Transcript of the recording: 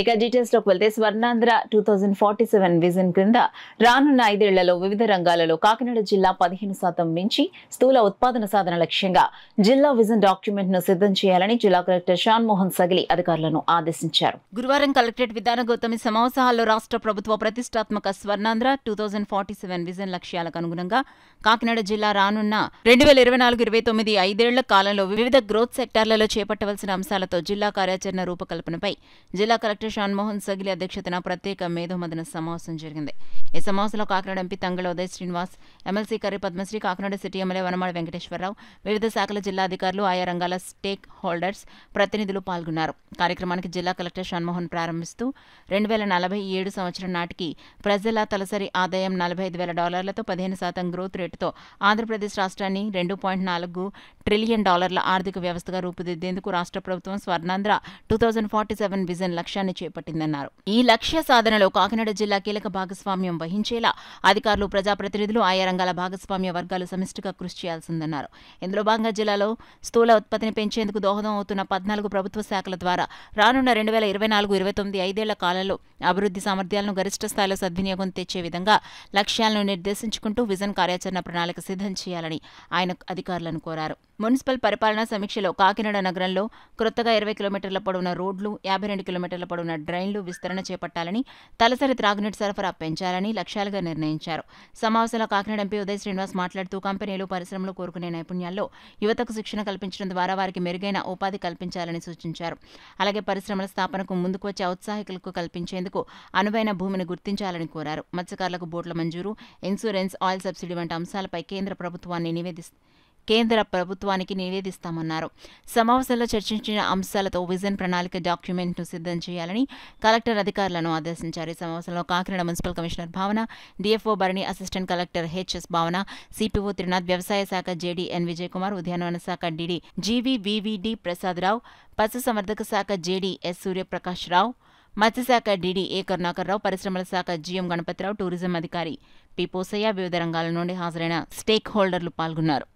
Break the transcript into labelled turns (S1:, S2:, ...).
S1: ఇక లోకి వెళ్తే Swarnandhra two thousand forty seven vision క్రింద రానున్న ఐదేళ్లలో వివిధ రంగాలలో కాకినాడ జిల్లా పదిహేను శాతం మించి స్థూల ఉత్పాదన సాధన లక్ష్యంగా జిల్లా విజన్ డాక్యుమెంట్ ను సిద్ధం చేయాలని జిల్లా కలెక్టర్ షాన్ మోహన్ సగిలి అధికారులను ఆదేశించారు గురువారం కలెక్టరేట్ విధాన గౌతమి సమావేశాల్లో రాష్ట్ర ప్రభుత్వ ప్రతిష్టాత్మక Swarnandhra two thousand forty seven vision లక్ష్యాలకు అనుగుణంగా కాకినాడ జిల్లా రానున్న రెండు వేల ఇరవై నాలుగు ఇరవై తొమ్మిది ఐదేళ్ల కాలంలో వివిధ గ్రోత్ సెక్టార్లలో చేపట్టవలసిన అంశాలతో జిల్లా కార్యాచరణ రూపకల్పనపై జిల్లా కలెక్టర్ మినిస్టర్ షాన్మోహన్ సగిలి అధ్యక్షతన ప్రత్యేక మేధోమదన సమావేశం జరిగింది ఈ సమావేశంలో Kakinada MP Tangella Uday Srinivas MLC Karri Padmasri Kakinada city MLA Vanamada Venkateswararao వివిధ శాఖల జిల్లా అధికారులు ఆయా రంగాల స్టేక్ హోల్డర్స్ ప్రతినిధులు పాల్గొన్నారు కార్యక్రమానికి జిల్లా కలెక్టర్ షాన్మోహన్ ప్రారంభిస్తూ రెండు వేల నలభై ఏడు సంవత్సరం నాటికి ప్రజల తలసరి ఆదాయం నలభై ఐదు వేల డాలర్లతో పదిహేను శాతం గ్రోత్ రేటుతో ఆంధ్రప్రదేశ్ రాష్ట్రాన్ని రెండు పాయింట్ నాలుగు ట్రిలియన్ డాలర్ల ఆర్థిక వ్యవస్థగా రూపుదిద్దేందుకు రాష్ట్ర ప్రభుత్వం Swarnandhra two thousand forty seven vision లక్ష్యాన్ని చేపట్టిందన్నారు ఈ లక్ష్య సాధనలో కాకినాడ జిల్లా కీలక భాగస్వామ్యం వహించేలా అధికారులు ప్రజాప్రతినిధులు ఆయా రంగాల భాగస్వామ్య వర్గాలు సమిష్టిగా కృషి చేయాల్సిందన్నారు ఇందులో భాగంగా జిల్లాలో స్థూల ఉత్పత్తిని పెంచేందుకు దోహదం అవుతున్న పద్నాలుగు ప్రభుత్వ శాఖల ద్వారా రానున్న రెండు వేల ఇరవై నాలుగు ఇరవై తొమ్మిది ఐదేళ్ల కాలంలో అభివృద్ధి సామర్థ్యాలను గరిష్ట స్థాయిలో సద్వినియోగం తెచ్చే విధంగా లక్ష్యాలను నిర్దేశించుకుంటూ విజన్ కార్యాచరణ ప్రణాళిక సిద్ధం చేయాలని ఆయన అధికారులను కోరారు మున్సిపల్ పరిపాలనా సమీక్షలో కాకినాడ నగరంలో క్రొత్తగా ఇరవై కిలోమీటర్ల పొడవున రోడ్లు యాభై రెండు కిలోమీటర్ల పొడవున డ్రైన్లు విస్తరణ చేపట్టాలని తలసరి త్రాగునీటి సరఫరా పెంచాలని లక్ష్యాలుగా నిర్ణయించారు సమావేశంలో కాకినాడ ఎంపీ ఉదయ శ్రీనివాస్ మాట్లాడుతూ కంపెనీలు పరిశ్రమలు కోరుకునే నైపుణ్యాల్లో యువతకు శిక్షణ కల్పించడం ద్వారా వారికి మెరుగైన ఉపాధి కల్పించాలని సూచించారు అలాగే పరిశ్రమల స్థాపనకు ముందుకు వచ్చే ఔత్సాహికులకు కల్పించేందుకు చేసేందుకు అనువైన భూమిని గుర్తించాలని కోరారు మత్స్యకారులకు బోట్ల మంజూరు ఇన్సూరెన్స్ ఆయిల్ సబ్సిడీ వంటి అంశాలపై కేంద్ర ప్రభుత్వాన్ని నివేదిస్తారు కేంద్ర ప్రభుత్వానికి నివేదిస్తామన్నారు సమావేశంలో చర్చించిన అంశాలతో విజన్ ప్రణాళిక డాక్యుమెంట్ను సిద్ధం చేయాలని కలెక్టర్ అధికారులను ఆదేశించారు ఈ సమావేశంలో Kakinada municipal commissioner Bhavana DFO Bharani assistant collector HS Bhavana CPO Trinath వ్యవసాయ శాఖ జేడీఎన్ విజయకుమార్ ఉద్యానవన శాఖ డీడీ జీవీవీవీడి ప్రసాదరావు పశుసంవర్ధక శాఖ జేడీ ఎస్ సూర్యప్రకాష్ రావు మత్స్యశాఖ డీడీ ఏ కరుణాకర్రావు పరిశ్రమల శాఖ జీఎం గణపతిరావు టూరిజం అధికారి పి పోసయ్య వివిధ రంగాల నుండి హాజరైన స్టేక్ హోల్డర్లు పాల్గొన్నారు